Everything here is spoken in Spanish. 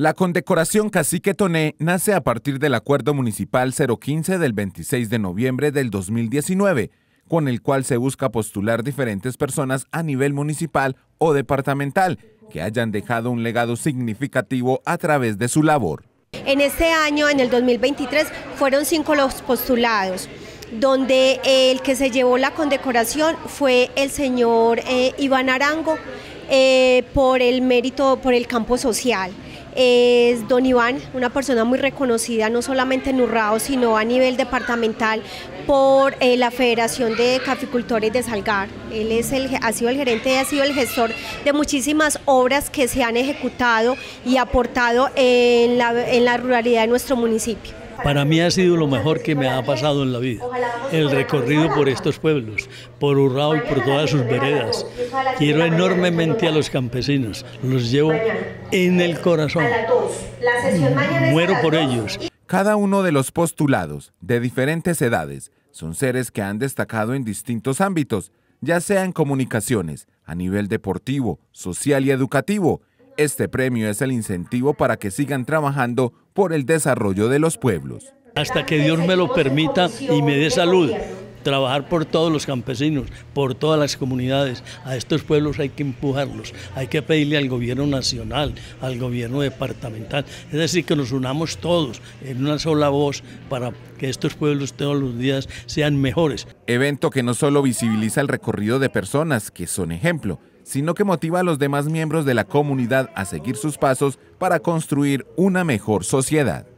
La condecoración Cacique Toné nace a partir del Acuerdo Municipal 015 del 26 de noviembre del 2019, con el cual se busca postular diferentes personas a nivel municipal o departamental que hayan dejado un legado significativo a través de su labor. En este año, en el 2023, fueron cinco los postulados donde el que se llevó la condecoración fue el señor eh, Iván Arango eh, por el mérito por el campo social es don Iván, una persona muy reconocida no solamente en Urrao, sino a nivel departamental por eh, la Federación de Caficultores de Salgar. Él es el, ha sido el gerente y ha sido el gestor de muchísimas obras que se han ejecutado y aportado en la, en la ruralidad de nuestro municipio. Para mí ha sido lo mejor que me ha pasado en la vida, el recorrido por estos pueblos, por Urrao y por todas sus veredas. Quiero enormemente a los campesinos, los llevo en el corazón, muero por ellos. Cada uno de los postulados, de diferentes edades, son seres que han destacado en distintos ámbitos, ya sea en comunicaciones, a nivel deportivo, social y educativo. Este premio es el incentivo para que sigan trabajando por el desarrollo de los pueblos. Hasta que Dios me lo permita y me dé salud trabajar por todos los campesinos, por todas las comunidades. A estos pueblos hay que empujarlos, hay que pedirle al gobierno nacional, al gobierno departamental, es decir, que nos unamos todos en una sola voz para que estos pueblos todos los días sean mejores. Evento que no solo visibiliza el recorrido de personas, que son ejemplo, sino que motiva a los demás miembros de la comunidad a seguir sus pasos para construir una mejor sociedad.